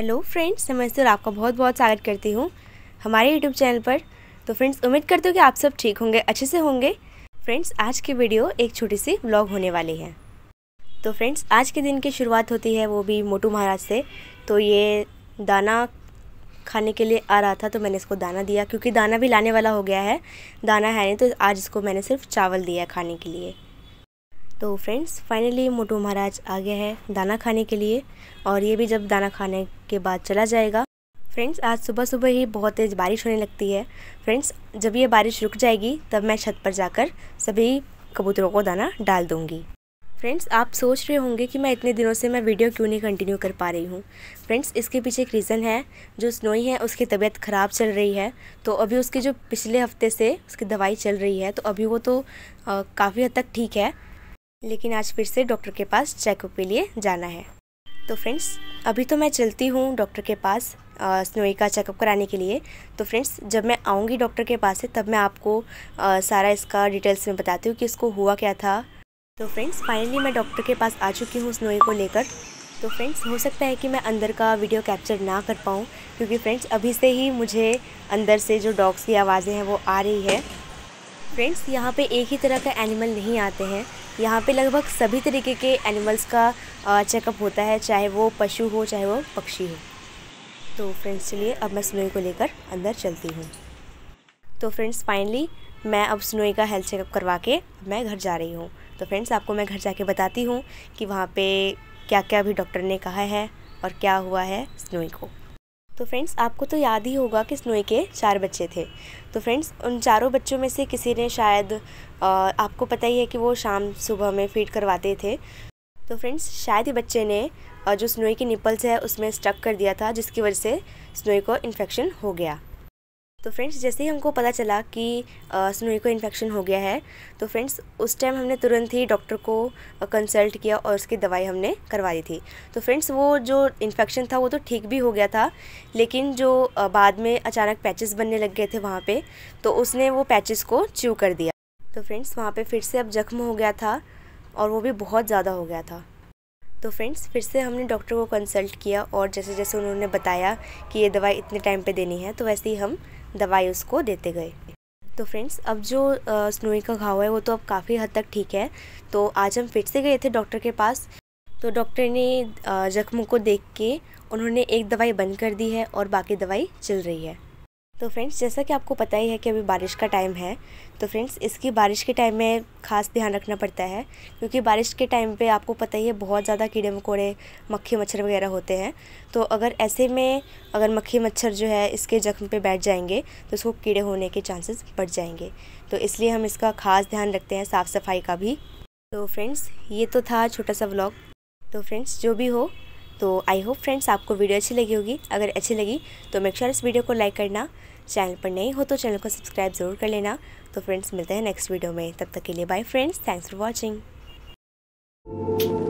hello friends मैं sir आपका बहुत बहुत स्वागत करती हूँ हमारे यूट्यूब चैनल पर तो फ्रेंड्स उम्मीद करती हूँ कि आप सब ठीक होंगे अच्छे से होंगे फ्रेंड्स आज की वीडियो एक छोटी सी ब्लॉग होने वाली है तो फ्रेंड्स आज के दिन की शुरुआत होती है वो भी मोटू महाराज से तो ये दाना खाने के लिए आ रहा था तो मैंने इसको दाना दिया क्योंकि दाना भी लाने वाला हो गया है दाना है नहीं तो आज इसको मैंने सिर्फ चावल दिया खाने के लिए तो फ्रेंड्स फाइनली मोटू महाराज आ गया है दाना खाने के लिए और ये भी जब दाना खाने के बाद चला जाएगा फ्रेंड्स आज सुबह सुबह ही बहुत तेज़ बारिश होने लगती है फ्रेंड्स जब ये बारिश रुक जाएगी तब मैं छत पर जाकर सभी कबूतरों को दाना डाल दूँगी फ्रेंड्स आप सोच रहे होंगे कि मैं इतने दिनों से मैं वीडियो क्यों नहीं कंटिन्यू कर पा रही हूँ फ्रेंड्स इसके पीछे एक रीज़न है जो स्नोई है उसकी तबीयत ख़राब चल रही है तो अभी उसकी जो पिछले हफ्ते से उसकी दवाई चल रही है तो अभी वो तो काफ़ी हद तक ठीक है लेकिन आज फिर से डॉक्टर के पास चेकअप के लिए जाना है तो फ्रेंड्स अभी तो मैं चलती हूँ डॉक्टर के पास स्नोई का चेकअप कराने के लिए तो फ्रेंड्स जब मैं आऊँगी डॉक्टर के पास से तब मैं आपको आ, सारा इसका डिटेल्स में बताती हूँ कि इसको हुआ क्या था तो फ्रेंड्स फाइनली मैं डॉक्टर के पास आ चुकी हूँ स्नोई को लेकर तो फ्रेंड्स हो सकता है कि मैं अंदर का वीडियो कैप्चर ना कर पाऊँ क्योंकि फ्रेंड्स अभी से ही मुझे अंदर से जो डॉग्स की आवाज़ें हैं वो आ रही है फ्रेंड्स यहाँ पे एक ही तरह का एनिमल नहीं आते हैं यहाँ पे लगभग सभी तरीके के एनिमल्स का चेकअप होता है चाहे वो पशु हो चाहे वो पक्षी हो तो फ्रेंड्स चलिए अब मैं स्नोई को लेकर अंदर चलती हूँ तो फ्रेंड्स फाइनली मैं अब स्नोई का हेल्थ चेकअप करवा के मैं घर जा रही हूँ तो फ्रेंड्स आपको मैं घर जा बताती हूँ कि वहाँ पर क्या क्या अभी डॉक्टर ने कहा है और क्या हुआ है स्नोई को तो फ्रेंड्स आपको तो याद ही होगा कि स्नोई के चार बच्चे थे तो फ्रेंड्स उन चारों बच्चों में से किसी ने शायद आपको पता ही है कि वो शाम सुबह में फीड करवाते थे तो फ्रेंड्स शायद ही बच्चे ने जो स्नोई की निपल्स है उसमें स्टक कर दिया था जिसकी वजह से स्नोई को इन्फेक्शन हो गया तो फ्रेंड्स जैसे ही हमको पता चला कि स्नोई को इन्फेक्शन हो गया है तो फ्रेंड्स उस टाइम हमने तुरंत ही डॉक्टर को कंसल्ट किया और उसकी दवाई हमने करवा दी थी तो फ्रेंड्स वो जो इन्फेक्शन था वो तो ठीक भी हो गया था लेकिन जो बाद में अचानक पैचेस बनने लग गए थे वहाँ पर तो उसने वो पैचेस को च्यू कर दिया तो फ्रेंड्स वहाँ पर फिर से अब जख्म हो गया था और वो भी बहुत ज़्यादा हो गया था तो फ्रेंड्स फिर से हमने डॉक्टर को कंसल्ट किया और जैसे जैसे उन्होंने बताया कि ये दवाई इतने टाइम पे देनी है तो वैसे ही हम दवाई उसको देते गए तो फ्रेंड्स अब जो स्नोई का घाव है वो तो अब काफ़ी हद तक ठीक है तो आज हम फिर से गए थे डॉक्टर के पास तो डॉक्टर ने जख्म को देख के उन्होंने एक दवाई बंद कर दी है और बाकी दवाई चल रही है तो फ्रेंड्स जैसा कि आपको पता ही है कि अभी बारिश का टाइम है तो फ्रेंड्स इसकी बारिश के टाइम में खास ध्यान रखना पड़ता है क्योंकि बारिश के टाइम पे आपको पता ही है बहुत ज़्यादा कीड़े मकोड़े मक्खी मच्छर वगैरह होते हैं तो अगर ऐसे में अगर मक्खी मच्छर जो है इसके जख्म पे बैठ जाएंगे तो उसको कीड़े होने के चांसेस बढ़ जाएंगे तो इसलिए हम इसका खास ध्यान रखते हैं साफ़ सफाई का भी तो फ्रेंड्स ये तो था छोटा सा ब्लॉग तो फ्रेंड्स जो भी हो तो आई होप फ्रेंड्स आपको वीडियो अच्छी लगी होगी अगर अच्छी लगी तो मेक श्योर इस वीडियो को लाइक करना चैनल पर नहीं हो तो चैनल को सब्सक्राइब ज़रूर कर लेना तो फ्रेंड्स मिलते हैं नेक्स्ट वीडियो में तब तक के लिए bye friends thanks for watching